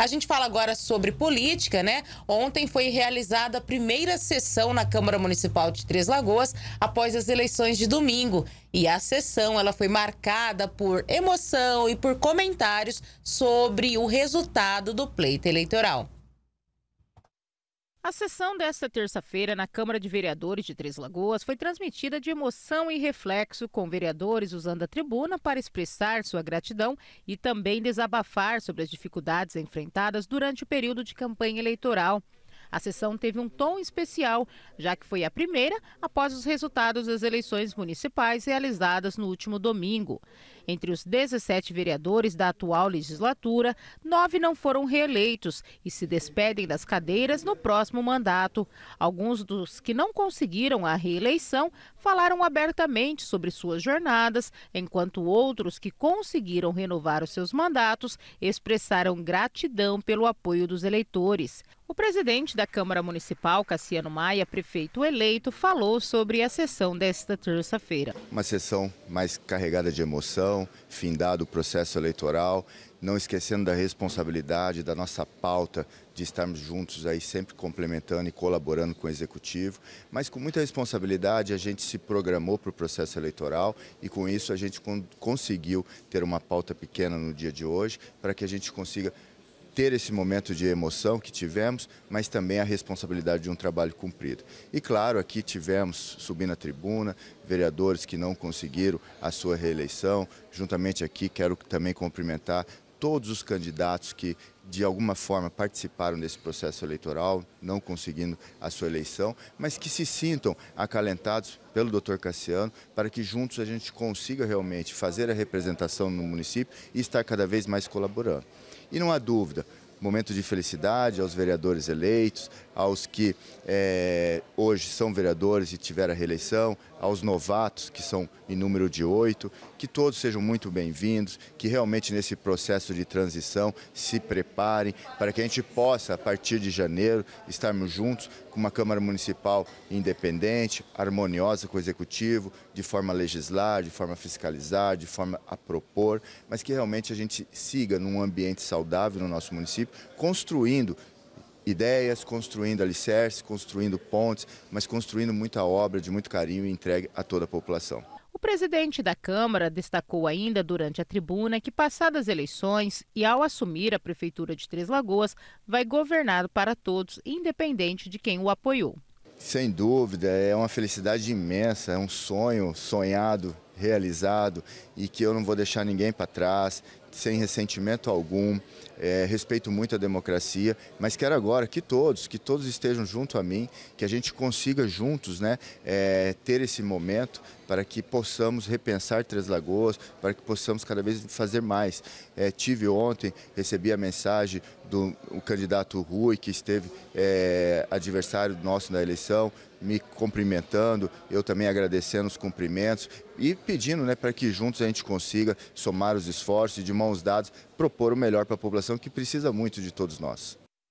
A gente fala agora sobre política, né? Ontem foi realizada a primeira sessão na Câmara Municipal de Três Lagoas após as eleições de domingo. E a sessão ela foi marcada por emoção e por comentários sobre o resultado do pleito eleitoral. A sessão desta terça-feira na Câmara de Vereadores de Três Lagoas foi transmitida de emoção e reflexo, com vereadores usando a tribuna para expressar sua gratidão e também desabafar sobre as dificuldades enfrentadas durante o período de campanha eleitoral. A sessão teve um tom especial, já que foi a primeira após os resultados das eleições municipais realizadas no último domingo. Entre os 17 vereadores da atual legislatura, nove não foram reeleitos e se despedem das cadeiras no próximo mandato. Alguns dos que não conseguiram a reeleição falaram abertamente sobre suas jornadas, enquanto outros que conseguiram renovar os seus mandatos expressaram gratidão pelo apoio dos eleitores. O presidente da Câmara Municipal, Cassiano Maia, prefeito eleito, falou sobre a sessão desta terça-feira. Uma sessão mais carregada de emoção eleição, findado o processo eleitoral, não esquecendo da responsabilidade, da nossa pauta de estarmos juntos aí sempre complementando e colaborando com o executivo, mas com muita responsabilidade a gente se programou para o processo eleitoral e com isso a gente conseguiu ter uma pauta pequena no dia de hoje para que a gente consiga ter esse momento de emoção que tivemos, mas também a responsabilidade de um trabalho cumprido. E claro, aqui tivemos, subindo a tribuna, vereadores que não conseguiram a sua reeleição. Juntamente aqui, quero também cumprimentar todos os candidatos que de alguma forma participaram desse processo eleitoral, não conseguindo a sua eleição, mas que se sintam acalentados pelo Dr. Cassiano para que juntos a gente consiga realmente fazer a representação no município e estar cada vez mais colaborando. E não há dúvida, momento de felicidade aos vereadores eleitos, aos que é, hoje são vereadores e tiveram a reeleição, aos novatos, que são em número de oito, que todos sejam muito bem-vindos, que realmente nesse processo de transição se preparem para que a gente possa, a partir de janeiro, estarmos juntos com uma Câmara Municipal independente, harmoniosa com o Executivo, de forma a legislar, de forma a fiscalizar, de forma a propor, mas que realmente a gente siga num ambiente saudável no nosso município, construindo ideias, construindo alicerces, construindo pontes, mas construindo muita obra de muito carinho e entregue a toda a população. O presidente da Câmara destacou ainda durante a tribuna que, passadas as eleições e ao assumir a Prefeitura de Três Lagoas, vai governar para todos, independente de quem o apoiou. Sem dúvida, é uma felicidade imensa, é um sonho sonhado, realizado e que eu não vou deixar ninguém para trás, sem ressentimento algum, é, respeito muito a democracia, mas quero agora que todos, que todos estejam junto a mim, que a gente consiga juntos né, é, ter esse momento para que possamos repensar Três Lagoas, para que possamos cada vez fazer mais. É, tive ontem, recebi a mensagem do candidato Rui, que esteve é, adversário nosso na eleição, me cumprimentando, eu também agradecendo os cumprimentos e pedindo né, para que juntos a gente consiga somar os esforços de mãos dadas, propor o melhor para a população que precisa muito de todos nós.